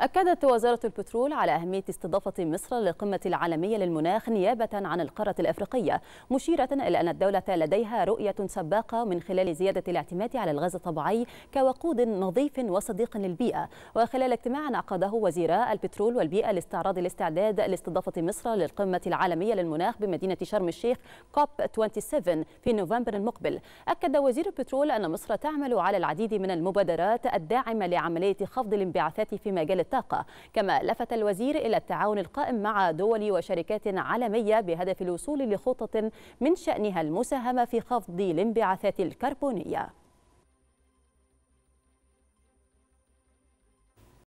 أكدت وزارة البترول على أهمية استضافة مصر للقمة العالمية للمناخ نيابة عن القارة الأفريقية مشيرة إلى أن الدولة لديها رؤية سباقة من خلال زيادة الاعتماد على الغاز الطبيعي كوقود نظيف وصديق للبيئة وخلال اجتماع عقده وزيرا البترول والبيئة لاستعراض الاستعداد لاستضافة مصر للقمة العالمية للمناخ بمدينة شرم الشيخ كوب 27 في نوفمبر المقبل أكد وزير البترول أن مصر تعمل على العديد من المبادرات الداعمة لعملية خفض الانبعاثات في مجال الطاقة كما لفت الوزير إلى التعاون القائم مع دول وشركات عالمية بهدف الوصول لخطط من شأنها المساهمة في خفض الانبعاثات الكربونية